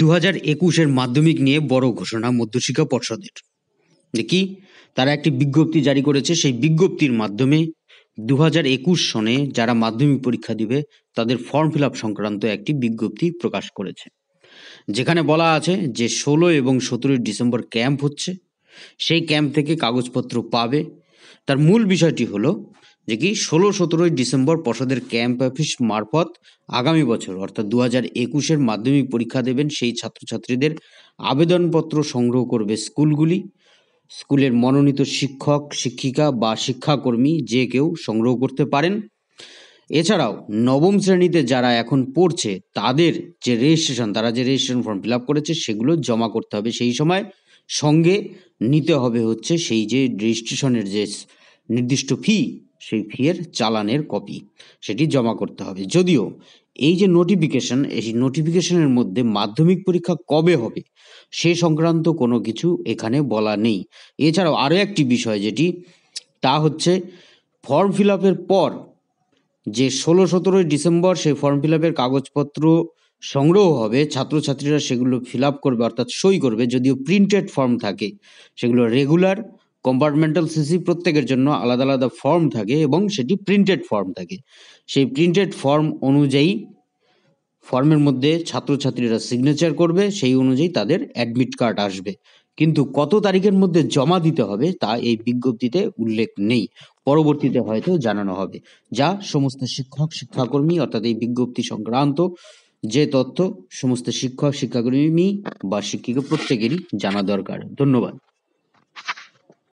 দু হাজার একুশের মাধ্যমিক নিয়ে বড় ঘোষণা মধ্যশিক্ষা পর্ষদের কি তারা একটি বিজ্ঞপ্তি জারি করেছে সেই বিজ্ঞপ্তির মাধ্যমে দু হাজার একুশ সনে যারা মাধ্যমিক পরীক্ষা দিবে তাদের ফর্ম ফিল আপ সংক্রান্ত একটি বিজ্ঞপ্তি প্রকাশ করেছে যেখানে বলা আছে যে ষোলো এবং সতেরোই ডিসেম্বর ক্যাম্প হচ্ছে সেই ক্যাম্প থেকে কাগজপত্র পাবে তার মূল বিষয়টি হলো যে কি ষোলো সতেরোই ডিসেম্বর পর্ষদের ক্যাম্প অফিস মারফত আগামী বছর অর্থাৎ দু হাজার একুশের মাধ্যমিক পরীক্ষা দেবেন সেই ছাত্রছাত্রীদের আবেদনপত্র সংগ্রহ করবে স্কুলগুলি স্কুলের মনোনীত শিক্ষক শিক্ষিকা বা শিক্ষাকর্মী যে কেউ সংগ্রহ করতে পারেন এছাড়াও নবম শ্রেণীতে যারা এখন পড়ছে তাদের যে রেজিস্ট্রেশন তারা যে রেজিস্ট্রেশন ফর্ম ফিল আপ করেছে সেগুলো জমা করতে হবে সেই সময় সঙ্গে নিতে হবে হচ্ছে সেই যে রেজিস্ট্রেশনের যে নির্দিষ্ট ফি সেই ফিয়ের চালানের কপি সেটি জমা করতে হবে যদিও এই যে নোটিফিকেশন এই নোটিফিকেশনের মধ্যে মাধ্যমিক পরীক্ষা কবে হবে সে সংক্রান্ত কোনো কিছু এখানে বলা নেই এছাড়াও আরও একটি বিষয় যেটি তা হচ্ছে ফর্ম ফিল আপের পর যে ষোলো সতেরোই ডিসেম্বর সেই ফর্ম ফিল আপের কাগজপত্র সংগ্রহ হবে ছাত্রছাত্রীরা সেগুলো ফিল আপ করবে অর্থাৎ সই করবে যদিও প্রিন্টেড ফর্ম থাকে সেগুলো রেগুলার কম্পার্টমেন্টাল সিসি প্রত্যেকের জন্য আলাদা আলাদা ফর্ম থাকে এবং সেটি প্রিন্টেড ফর্ম থাকে সেই প্রিন্টেড ফর্ম অনুযায়ী ফর্মের মধ্যে ছাত্রছাত্রীরা সিগনেচার করবে সেই অনুযায়ী তাদের অ্যাডমিট কার্ড আসবে কিন্তু কত তারিখের মধ্যে জমা দিতে হবে তা এই বিজ্ঞপ্তিতে উল্লেখ নেই পরবর্তীতে হয়তো জানানো হবে যা সমস্ত শিক্ষক শিক্ষাকর্মী অর্থাৎ এই বিজ্ঞপ্তি সংক্রান্ত যে তথ্য সমস্ত শিক্ষক শিক্ষাকর্মী বা শিক্ষিকা প্রত্যেকেরই জানা দরকার ধন্যবাদ